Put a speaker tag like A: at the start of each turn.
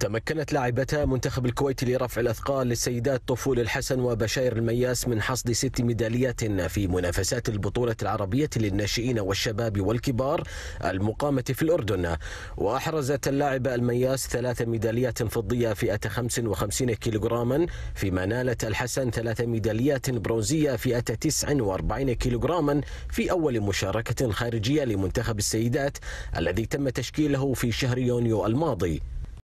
A: تمكنت لاعبتا منتخب الكويت لرفع الأثقال للسيدات طفول الحسن وبشاير المياس من حصد ست ميداليات في منافسات البطولة العربية للناشئين والشباب والكبار المقامة في الأردن وأحرزت اللاعبة المياس ثلاث ميداليات فضية فئة 55 كيلوغراما فيما نالت الحسن ثلاث ميداليات برونزية فئة 49 كيلوغراما في أول مشاركة خارجية لمنتخب السيدات الذي تم تشكيله في شهر يونيو الماضي